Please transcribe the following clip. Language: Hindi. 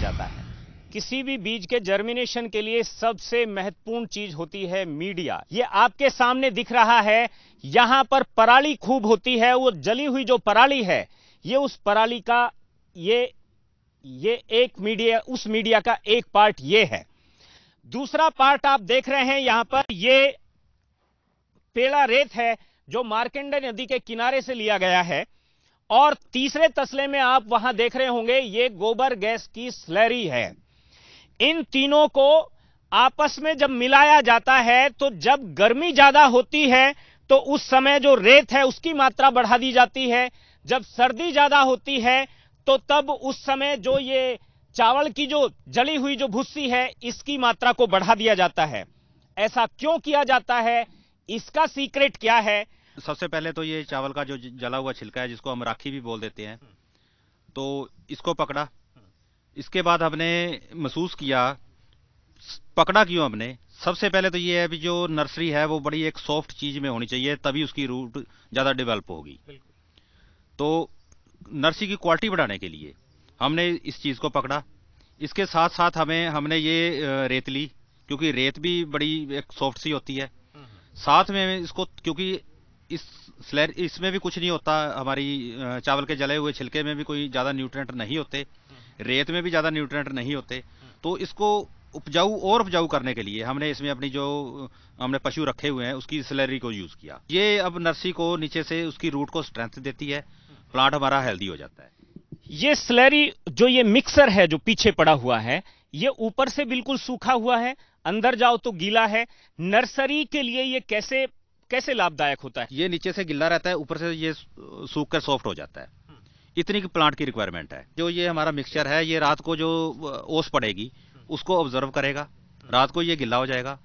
जाता है किसी भी बीज के जर्मिनेशन के लिए सबसे महत्वपूर्ण चीज होती है मीडिया ये आपके सामने दिख रहा है यहां पर पराली खूब होती है वो जली हुई जो पराली है ये उस पराली का ये ये एक मीडिया उस मीडिया का एक पार्ट ये है दूसरा पार्ट आप देख रहे हैं यहां पर ये पेड़ा रेत है जो मार्केंडा नदी के किनारे से लिया गया है और तीसरे तस्ले में आप वहां देख रहे होंगे ये गोबर गैस की स्लरी है इन तीनों को आपस में जब मिलाया जाता है तो जब गर्मी ज्यादा होती है तो उस समय जो रेत है उसकी मात्रा बढ़ा दी जाती है जब सर्दी ज्यादा होती है तो तब उस समय जो ये चावल की जो जली हुई जो भुस्सी है इसकी मात्रा को बढ़ा दिया जाता है ऐसा क्यों किया जाता है इसका सीक्रेट क्या है सबसे पहले तो ये चावल का जो जला हुआ छिलका है जिसको हम राखी भी बोल देते हैं तो इसको पकड़ा इसके बाद हमने महसूस किया पकड़ा क्यों हमने सबसे पहले तो ये है भी जो नर्सरी है वो बड़ी एक सॉफ्ट चीज़ में होनी चाहिए तभी उसकी रूट ज़्यादा डेवलप होगी तो नर्सरी की क्वालिटी बढ़ाने के लिए हमने इस चीज़ को पकड़ा इसके साथ साथ हमें हमने ये रेत ली क्योंकि रेत भी बड़ी एक सॉफ्ट सी होती है साथ में इसको क्योंकि इस स्लैर इसमें भी कुछ नहीं होता हमारी चावल के जले हुए छिलके में भी कोई ज़्यादा न्यूट्रेंट नहीं होते रेत में भी ज़्यादा न्यूट्रेंट नहीं होते तो इसको उपजाऊ और उपजाऊ करने के लिए हमने इसमें अपनी जो हमने पशु रखे हुए हैं उसकी स्लैरी को यूज़ किया ये अब नर्सी को नीचे से उसकी रूट को स्ट्रेंथ देती है प्लांट हमारा हेल्दी हो जाता है ये स्लैरी जो ये मिक्सर है जो पीछे पड़ा हुआ है ये ऊपर से बिल्कुल सूखा हुआ है अंदर जाओ तो गीला है नर्सरी के लिए ये कैसे कैसे लाभदायक होता है ये नीचे से गिल्ला रहता है ऊपर से ये सूख कर सॉफ्ट हो जाता है हम्म। इतनी की प्लांट की रिक्वायरमेंट है जो ये हमारा मिक्सचर है ये रात को जो ओस पड़ेगी हम्म। उसको ऑब्जर्व करेगा हम्म। रात को ये गिल्ला हो जाएगा